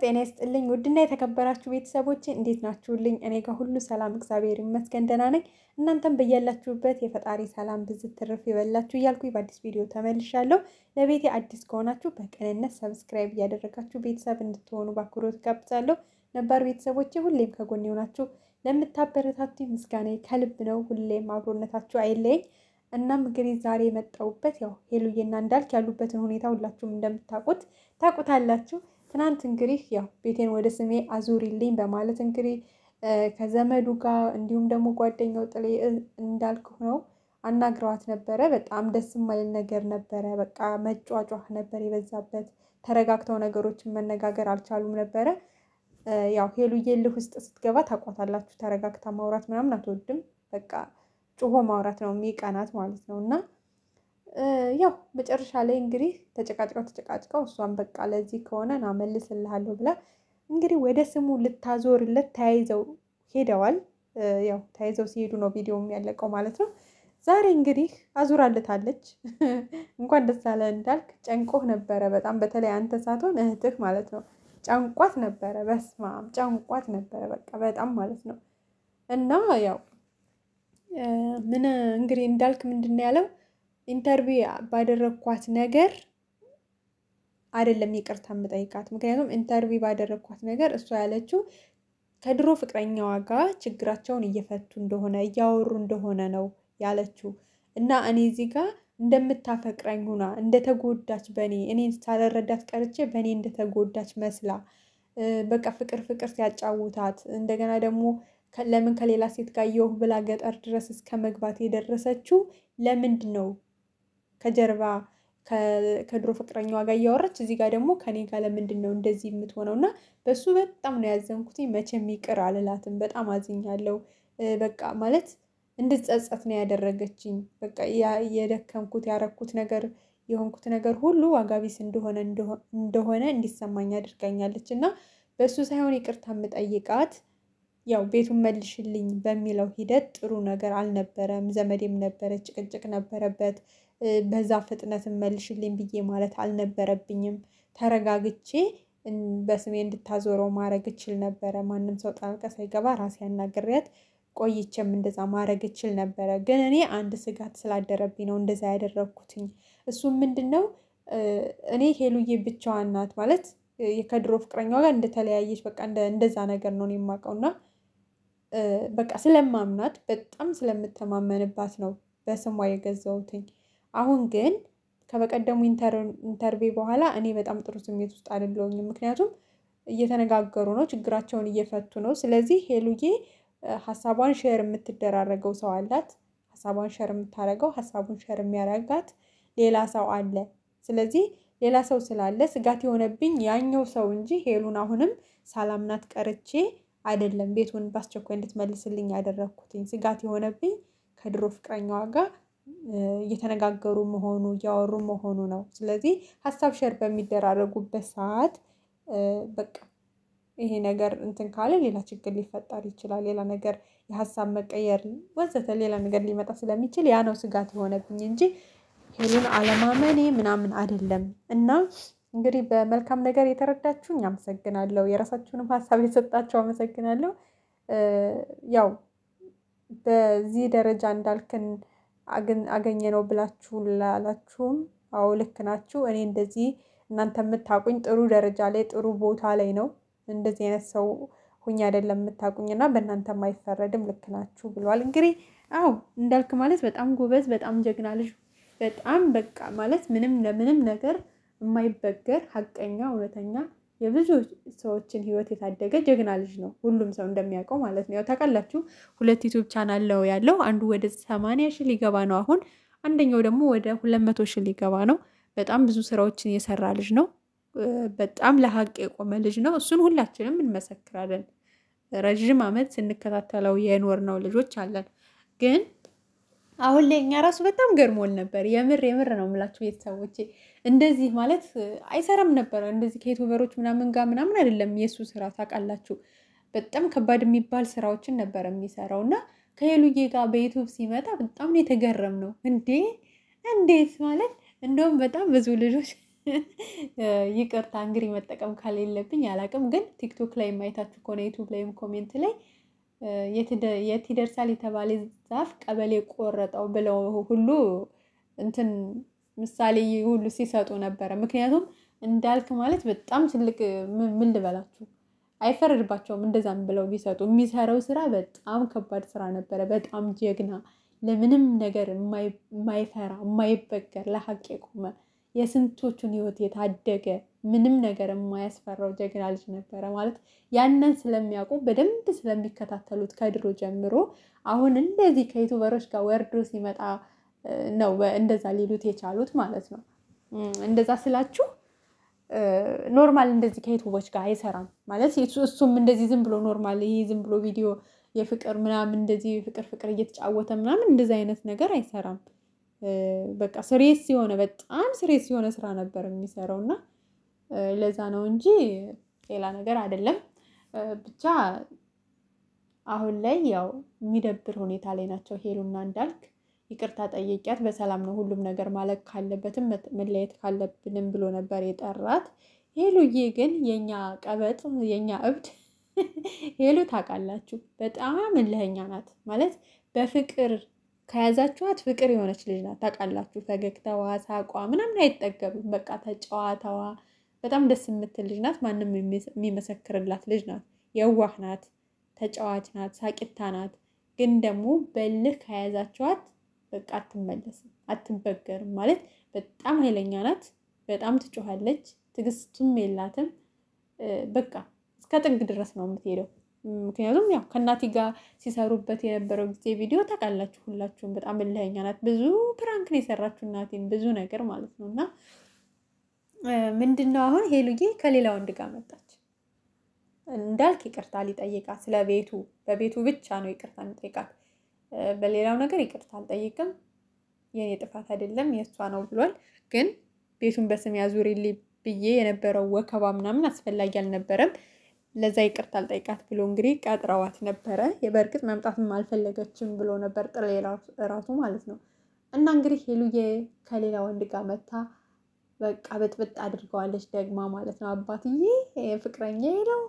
ጤና ይስጥልኝ ውድና የተከበራችሁ ቤተሰቦች እንዴት ናችሁልኝ? እኔ ጋር ሁሉ ሰላም እግዚአብሔር ይመስገን ደህና ነኝ። እናንተም በያላችሁበት የፈጣሪ ሰላም ብዝት ትርፍ ይበላችሁ እያልኩ በአዲስ ቪዲዮ ተመልሻለሁ። ለቤቴ አዲስ ከሆናችሁ በቅንነት ሰብስክራይብ እያደረጋችሁ ቤተሰብ እንድትሆኑ በአክብሮት ጋብዛለሁ። ነባር ቤተሰቦቼ ሁሌም ከጎን የሆናችሁ ለምታበረታቱ ምስጋና ከልብ ነው። ሁሌም አብሮነታችሁ አይለየኝ። እናም እንግዲህ ዛሬ የመጣሁበት ያው ሄሉዬና እንዳልክ ያሉበትን ሁኔታ ሁላችሁም እንደምታውቁት ታውቁታላችሁ ትናንት እንግዲህ ያው ቤቴን ወደ ስሜ አዙሪልኝ በማለት እንግዲህ ከዘመዱ ጋር እንዲሁም ደግሞ ጓደኛው ጥሌ እንዳልክ ነው አናግረዋት ነበረ። በጣም ደስ የማይል ነገር ነበረ። በቃ መጫጫህ ነበር የበዛበት። ተረጋግተው ነገሮችን መነጋገር አልቻሉም ነበረ። ያው ሄሉዬ እልህ ውስጥ ስትገባ ታቋታላችሁ ተረጋግታ ማውራት ምናምን አትወድም። በቃ ጩሆ ማውራት ነው የሚቀናት ማለት ነው እና ያው መጨረሻ ላይ እንግዲህ ተጨቃጭቀው ተጨቃጭቀው እሷን በቃ ለዚህ ከሆነ ና መልስልሃለሁ ብላ እንግዲህ ወደ ስሙ ልታዞርለት ተያይዘው ሄደዋል። ያው ተያይዘው ሲሄዱ ነው ቪዲዮ የሚያለቀው ማለት ነው። ዛሬ እንግዲህ አዙራለታለች። እንኳን ደስ አለ እንዳልክ ጨንቆህ ነበረ በጣም በተለይ አንተ ሳትሆን እህትህ ማለት ነው ጨንቋት ነበረ። በስማም ጨንቋት ነበረ በቃ በጣም ማለት ነው። እና ያው ምን እንግዲህ እንዳልክ ምንድን ያለው ኢንተርቪው ባደረግኳት ነገር አይደለም ይቅርታ የምጠይቃት። ምክንያቱም ኢንተርቪው ባደረግኳት ነገር እሷ ያለችው ከድሮ ፍቅረኛዋ ጋር ችግራቸውን እየፈቱ እንደሆነ እያወሩ እንደሆነ ነው ያለችው እና እኔ እዚህ ጋር እንደምታፈቅረኝ ሁና እንደተጎዳች በእኔ እኔ ሳልረዳት ቀርቼ በእኔ እንደተጎዳች መስላ በቃ ፍቅር ፍቅር ሲያጫውታት እንደገና ደግሞ ለምን ከሌላ ሴት ጋር የውህ ብላ ገጠር ድረስ እስከ መግባት የደረሰችው ለምንድን ነው? ከጀርባ ከድሮ ፍቅረኛዋ ጋር እያወራች እዚህ ጋር ደግሞ ከኔ ጋር ለምንድን ነው እንደዚህ የምትሆነው? እና በሱ በጣም ነው ያዘንኩት። መቼም ይቅር አልላትም። በጣም አዝኛለሁ። በቃ ማለት እንድጸጸት ነው ያደረገችኝ። በቃ የደከምኩት ያረኩት ነገር የሆንኩት ነገር ሁሉ ዋጋቢስ እንደሆነ እንደሆነ እንዲሰማኝ አድርጋኛለች እና በእሱ ሳይሆን ይቅርታ የምጠይቃት ያው ቤቱን መልሽልኝ በሚለው ሂደት ጥሩ ነገር አልነበረም። ዘመዴም ነበረ፣ ጭቅጭቅ ነበረበት። በዛ ፍጥነት መልሽልኝ ብዬ ማለት አልነበረብኝም። ተረጋግቼ በስሜ እንድታዞረው ማድረግ እችል ነበረ። ማንም ሰው ጣልቃ ሳይገባ ራሴ ያናግሬያት ቆይቼም እንደዛ ማድረግ እችል ነበረ። ግን እኔ አንድ ስጋት ስላደረብኝ ነው እንደዛ ያደረግኩትኝ። እሱም ምንድን ነው እኔ ሄሉዬ ብቻዋን ናት ማለት ከድሮ ፍቅረኛ ጋር እንደተለያየች በቃ እንደዛ ነገር ነው የማቀውና በቃ ስለማምናት በጣም ስለምተማመንባት ነው በስሟ የገዛውትኝ። አሁን ግን ከበቀደሙ ኢንተርቪ በኋላ እኔ በጣም ጥሩ ስሜት ውስጥ አይደለሁኝም። ምክንያቱም እየተነጋገሩ ነው፣ ችግራቸውን እየፈቱ ነው። ስለዚህ ሄሉዬ ሀሳቧን ሼር የምትደራረገው ሰው አላት። ሀሳቧን ሸር የምታደርገው ሀሳቡን ሸር የሚያደርጋት ሌላ ሰው አለ። ስለዚህ ሌላ ሰው ስላለ ስጋት የሆነብኝ ያኛው ሰው እንጂ ሄሉን አሁንም ሳላምናት ቀርቼ አይደለም ቤቱን በአስቸኳይ እንድትመልስልኝ ያደረግኩትኝ። ስጋት የሆነብኝ ከድሮ ፍቅረኛዋ ጋር እየተነጋገሩ መሆኑ እያወሩ መሆኑ ነው። ስለዚህ ሀሳብ ሸር በሚደራረጉበት ሰዓት በቃ ይሄ ነገር እንትን ካለ ሌላ ችግር ሊፈጠር ይችላል፣ ሌላ ነገር የሀሳብ መቀየር ወዘተ ሌላ ነገር ሊመጣ ስለሚችል ያ ነው ስጋት የሆነብኝ እንጂ ሄሉን አለማመኔ ምናምን አይደለም። እና እንግዲህ በመልካም ነገር የተረዳችሁኝ አመሰግናለሁ። የራሳችሁንም ሀሳብ የሰጣችሁ አመሰግናለሁ። ያው በዚህ ደረጃ እንዳልክን አገኘ ነው ብላችሁ ላላችሁም አዎ ልክ ናችሁ። እኔ እንደዚህ እናንተ የምታቁኝ ጥሩ ደረጃ ላይ ጥሩ ቦታ ላይ ነው እንደዚህ አይነት ሰው ሁኝ አይደለም የምታቁኝ እና በእናንተ አይፈረድም። ልክ ናችሁ ብለዋል። እንግዲህ አዎ እንዳልክ ማለት በጣም ጎበዝ፣ በጣም ጀግና ልጅ፣ በጣም በቃ ማለት ምንም ለምንም ነገር የማይበገር ሀቀኛ እውነተኛ የብዙ ሰዎችን ህይወት የታደገ ጀግና ልጅ ነው። ሁሉም ሰው እንደሚያውቀው ማለት ነው። ያው ታውቃላችሁ፣ ሁለት ዩቱብ ቻናል ነው ያለው። አንዱ ወደ ሰማንያ ሺ ሊገባ ነው አሁን፣ አንደኛው ደግሞ ወደ ሁለት መቶ ሺህ ሊገባ ነው። በጣም ብዙ ስራዎችን የሰራ ልጅ ነው። በጣም ለሀቅ የቆመ ልጅ ነው። እሱን ሁላችንም እንመሰክራለን። ረዥም አመት ስንከታተለው የኖር ነው ልጆች አለን ግን አሁን ላይ እኛ ራሱ በጣም ገርሞል ነበር። የምር የምር ነው የምላችሁ ቤተሰቦቼ። እንደዚህ ማለት አይሰራም ነበረ እንደዚህ ከዩቱበሮች ምናምን ጋር ምናምን አይደለም የእሱ ስራ ታውቃላችሁ። በጣም ከባድ የሚባል ስራዎችን ነበር የሚሰራው እና ከሄሉዬ ጋር በዩቱብ ሲመጣ በጣም ነው የተገረም ነው እንዴ እንዴት ማለት እንደውም በጣም ብዙ ልጆች ይቅርታ እንግዲህ መጠቀም ካሌለብኝ አላቅም፣ ግን ቲክቶክ ላይ ማየታችሁ ከሆነ ዩቱብ ላይም ኮሜንት ላይ የት ይደርሳል የተባለ ዛፍ ቀበሌ ቆረጠው ብለው ሁሉ እንትን ምሳሌ ሁሉ ሲሰጡ ነበረ። ምክንያቱም እንዳልክ ማለት በጣም ትልቅ ምን ልበላችሁ አይፈርድባቸውም እንደዛም ብለው ቢሰጡ የሚሰራው ስራ በጣም ከባድ ስራ ነበረ። በጣም ጀግና፣ ለምንም ነገር የማይፈራ የማይበገር፣ ለሀቅ የቆመ የስንቶቹን ህይወት የታደገ ምንም ነገር የማያስፈራው ጀግና ልጅ ነበረ ማለት ያንን ስለሚያውቁ በደንብ ስለሚከታተሉት ከድሮ ጀምሮ አሁን እንደዚህ ከዩቱበሮች ጋር ወርዶ ሲመጣ ነው እንደዛ ሊሉት የቻሉት ማለት ነው። እንደዛ ስላችሁ ኖርማል እንደዚህ ከዩቱቦች ጋር አይሰራም ማለት እሱም እንደዚህ ዝም ብሎ ኖርማል ይሄ ዝም ብሎ ቪዲዮ የፍቅር ምናምን እንደዚህ ፍቅር ፍቅር እየተጫወተ ምናምን እንደዚ አይነት ነገር አይሰራም። በቃ ስሬስ የሆነ በጣም ስሬስ የሆነ ስራ ነበር የሚሰራው እና ለዛ ነው እንጂ ሌላ ነገር አይደለም። ብቻ አሁን ላይ ያው የሚደብር ሁኔታ ላይ ናቸው ሄሉና እንዳልክ። ይቅርታ ጠየቂያት በሰላም ነው ሁሉም ነገር ማለት ካለበትም መለየት ካለብንም ብሎ ነበር የጠራት። ሄሉዬ ግን የኛ ቀበጥ የኛ እብድ ሄሉ ታውቃላችሁ፣ በጣም እልህኛ ናት። ማለት በፍቅር ከያዛችኋት ፍቅር የሆነች ልጅ ናት። ታውቃላችሁ፣ ፈገግታዋ፣ ሳቋ ምናምን አይጠገብም። በቃ ተጨዋታዋ በጣም ደስ የምትል ልጅ ናት። ማንም የሚመሰክርላት ልጅ ናት። የዋህ ናት፣ ተጫዋች ናት፣ ሳቂታ ናት። ግን ደግሞ በልህ ከያዛቸዋት በቃ አትመለስም፣ አትበገርም ማለት በጣም ኃይለኛ ናት። በጣም ትጮኋለች። ትግስቱም የላትም። በቃ እስከ ጥግ ድረስ ነው የምትሄደው። ምክንያቱም ያው ከእናቴ ጋር ሲሰሩበት የነበረው ጊዜ ቪዲዮ ታውቃላችሁ ሁላችሁም። በጣም እልኸኛ ናት። ብዙ ፕራንክን የሰራችሁ እናቴን ብዙ ነገር ማለት ነው እና ምንድን ነው አሁን ሄሉዬ ከሌላ ወንድ ጋር መጣች እንዳልክ ይቅርታ ሊጠይቃት ስለ ቤቱ በቤቱ ብቻ ነው ይቅርታ ሊጠይቃት በሌላው ነገር ይቅርታ አልጠይቅም የኔ ጥፋት አይደለም የእሷ ነው ብሏል ግን ቤቱን በስም ያዙሪልኝ ብዬ የነበረው ወከባ ምናምን አስፈላጊ አልነበረም ለዛ ይቅርታ አልጠይቃት ብሎ እንግዲህ ቀጥረዋት ነበረ የበእርግጥ መምጣትም አልፈለገችም ብሎ ነበር ጥሪ ራሱ ማለት ነው እና እንግዲህ ሄሉዬ ከሌላ ወንድ ጋር መታ በቃ ብጥብጥ አድርገዋለች ደግማ ማለት ነው። አባትዬ ፍቅረኛ ነው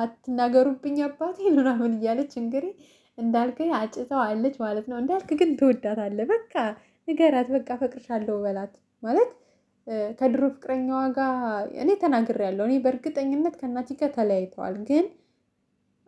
አትናገሩብኝ አባቴ ምናምን እያለች እንግዲህ እንዳልክ አጭተዋለች ማለት ነው። እንዳልክ ግን ትወዳታለህ። በቃ ንገራት፣ በቃ ፈቅርሻለሁ በላት ማለት ከድሮ ፍቅረኛዋ ጋር እኔ ተናግሬያለሁ። እኔ በእርግጠኝነት ከእናቴ ጋር ተለያይተዋል። ግን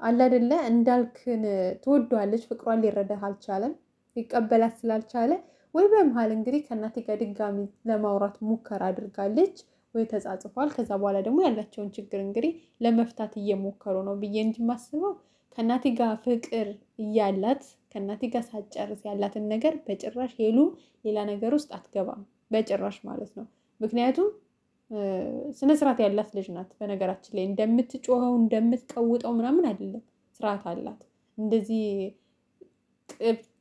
አላደለ እንዳልክን ትወደዋለች። ፍቅሯን ሊረዳህ አልቻለም፣ ሊቀበላት ስላልቻለ ወይ በመሀል እንግዲህ ከእናቴ ጋር ድጋሚ ለማውራት ሙከራ አድርጋለች ወይ ተጻጽፏል። ከዛ በኋላ ደግሞ ያላቸውን ችግር እንግዲህ ለመፍታት እየሞከሩ ነው ብዬ እንጂ የማስበው ከእናቴ ጋር ፍቅር እያላት ከእናቴ ጋር ሳጨርስ ያላትን ነገር በጭራሽ ሄሉ ሌላ ነገር ውስጥ አትገባም፣ በጭራሽ ማለት ነው። ምክንያቱም ስነስርዓት ያላት ልጅ ናት። በነገራችን ላይ እንደምትጮኸው እንደምትቀውጠው ምናምን አይደለም፣ ስርዓት አላት እንደዚህ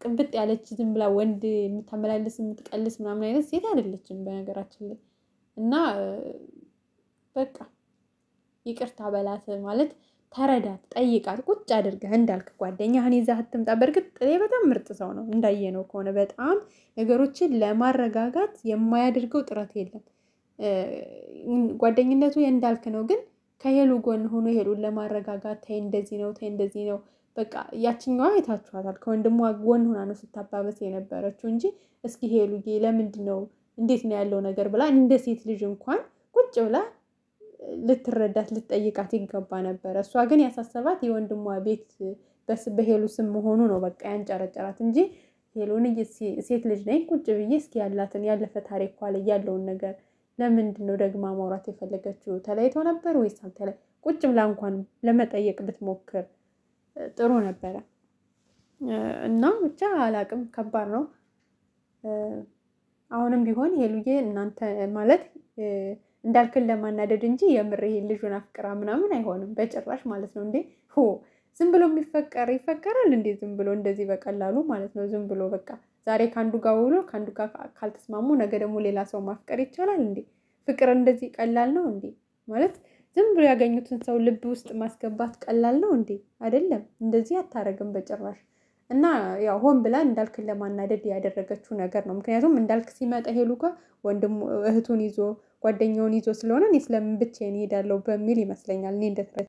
ቅብጥ ያለች ዝም ብላ ወንድ የምታመላልስ የምትቀልስ ምናምን አይነት ሴት አይደለችም በነገራችን ላይ እና በቃ ይቅርታ በላት ማለት ተረዳት፣ ጠይቃት፣ ቁጭ አድርገህ እንዳልክ ጓደኛህን ይዘህ ትምጣ። በእርግጥ ጥሬ በጣም ምርጥ ሰው ነው እንዳየነው ከሆነ በጣም ነገሮችን ለማረጋጋት የማያደርገው ጥረት የለም። ጓደኝነቱ እንዳልክ ነው፣ ግን ከሄሉ ጎን ሆኖ ሄሉን ለማረጋጋት ተይ እንደዚህ ነው፣ ተይ እንደዚህ ነው በቃ ያችኛዋ አይታችኋታል። ከወንድሟ ጎን ሆና ነው ስታባበስ የነበረችው እንጂ እስኪ ሄሉዬ ለምንድን ነው እንዴት ነው ያለው ነገር ብላ እንደ ሴት ልጅ እንኳን ቁጭ ብላ ልትረዳት ልትጠይቃት ይገባ ነበረ። እሷ ግን ያሳሰባት የወንድሟ ቤት በሄሉ ስም መሆኑ ነው በቃ ያንጨረጨራት እንጂ ሄሉን ሴት ልጅ ነኝ ቁጭ ብዬ እስኪ ያላትን ያለፈ ታሪክ ኳለ ያለውን ነገር ለምንድን ነው ደግማ ማውራት የፈለገችው? ተለይተው ነበር ወይስ ቁጭ ብላ እንኳን ለመጠየቅ ብትሞክር ጥሩ ነበረ እና ብቻ አላቅም፣ ከባድ ነው። አሁንም ቢሆን ሄሉዬ እናንተ ማለት እንዳልክን ለማናደድ እንጂ የምር ይሄን ልጁን አፍቅራ ምናምን አይሆንም በጭራሽ ማለት ነው። እንዴ ሆ ዝም ብሎ የሚፈቀር ይፈቀራል እንዴ? ዝም ብሎ እንደዚህ በቀላሉ ማለት ነው። ዝም ብሎ በቃ ዛሬ ከአንዱ ጋር ውሎ ከአንዱ ጋር ካልተስማሙ ነገ ደግሞ ሌላ ሰው ማፍቀር ይቻላል እንዴ? ፍቅር እንደዚህ ቀላል ነው እንዴ ማለት ዝም ብሎ ያገኙትን ሰው ልብ ውስጥ ማስገባት ቀላል ነው እንዴ? አይደለም። እንደዚህ አታረግም በጭራሽ። እና ያው ሆን ብላ እንዳልክን ለማናደድ ያደረገችው ነገር ነው። ምክንያቱም እንዳልክ ሲመጣ ሄሉ ጋር ወንድሙ እህቱን ይዞ ጓደኛውን ይዞ ስለሆነ እኔ ስለምን ብቻዬን እሄዳለሁ በሚል ይመስለኛል እኔ እንደተረ